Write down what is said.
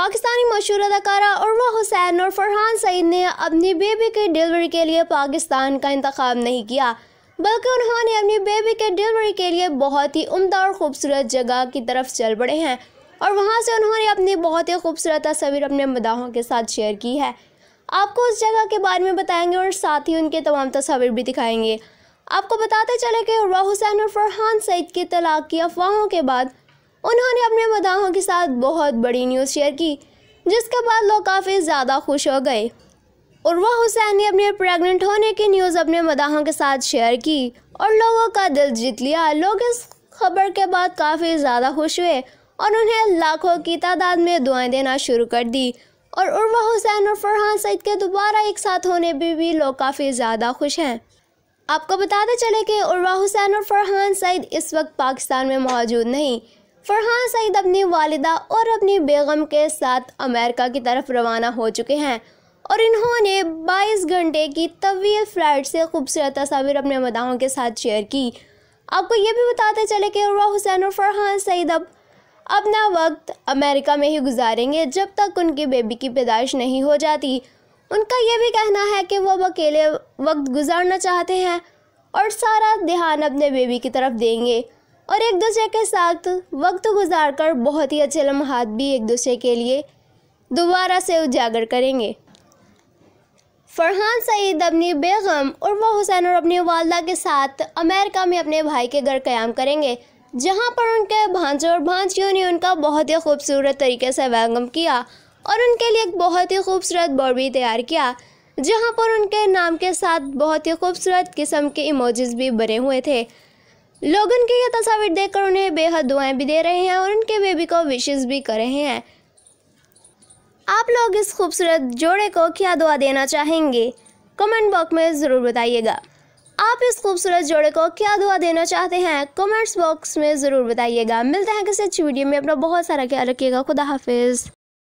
पाकिस्तानी मशहूर अदाकारा उर्मा हुसैन और फरहान सईद ने अपनी बेबी के डिलीवरी के लिए पाकिस्तान का इंतखब नहीं किया बल्कि उन्होंने अपनी बेबी के डिलीवरी के लिए बहुत ही उमदा और ख़ूबसूरत जगह की तरफ चल पड़े हैं और वहाँ से उन्होंने अपनी बहुत ही खूबसूरत तस्वीर अपने मदाहों के साथ शेयर की है आपको उस जगह के बारे में बताएंगे और साथ ही उनके तमाम तस्वीर भी दिखाएंगे आपको बताते चले कि उर्वा हुसैन और फरहान सईद की तलाक की अफवाहों के बाद उन्होंने अपने मदाहों के साथ बहुत बड़ी न्यूज़ शेयर की जिसके बाद लोग काफ़ी ज़्यादा खुश हो गए उर्वा हुसैन ने अपने प्रेग्नेंट होने की न्यूज़ अपने मदाहों के साथ शेयर की और लोगों का दिल जीत लिया लोग इस खबर के बाद काफ़ी ज़्यादा खुश हुए और उन्हें लाखों की तादाद में दुआएं देना शुरू कर दी और उर्वा हुसैन और फरहान सईद के दोबारा एक साथ होने पर भी लोग काफ़ी ज़्यादा खुश हैं आपको बताते चले कि उर्वा हुसैन और फरहान सईद इस वक्त पाकिस्तान में मौजूद नहीं फरहान सईद अपनी वालदा और अपनी बेगम के साथ अमेरिका की तरफ रवाना हो चुके हैं और इन्होंने 22 घंटे की तवील फ्लाइट से खूबसूरत तस्वीर अपने मदाओं के साथ शेयर की आपको ये भी बताते चले कि उर्वा हुसैन और फरहान सईद अब अपना वक्त अमेरिका में ही गुजारेंगे जब तक उनकी बेबी की पैदाइश नहीं हो जाती उनका यह भी कहना है कि वो अब अकेले वक्त गुजारना चाहते हैं और सारा ध्यान अपने बेबी की तरफ देंगे और एक दूसरे के साथ वक्त गुजार कर बहुत ही अच्छे लम्हात भी एक दूसरे के लिए दोबारा से उजागर करेंगे फरहान सईद अपनी बेगम और वह हुसैन और अपनी वालदा के साथ अमेरिका में अपने भाई के घर क़्याम करेंगे जहां पर उनके भांजे और भांजियों ने उनका बहुत ही खूबसूरत तरीके से वैगम किया और उनके लिए एक बहुत ही खूबसूरत बोर्ड तैयार किया जहां पर उनके नाम के साथ बहुत ही खूबसूरत किस्म के इमोजेस भी बने हुए थे लोग उनकी ये तस्वीर देखकर उन्हें बेहद दुआएं भी दे रहे हैं और उनके बेबी को विशेष भी कर रहे हैं आप लोग इस खूबसूरत जोड़े को क्या दुआ देना चाहेंगे कमेंट बॉक्स में ज़रूर बताइएगा आप इस खूबसूरत जोड़े को क्या दुआ देना चाहते हैं कमेंट्स बॉक्स में ज़रूर बताइएगा मिलते हैं किसी अच्छी वीडियो में अपना बहुत सारा ख्याल रखिएगा खुदा हाफिज़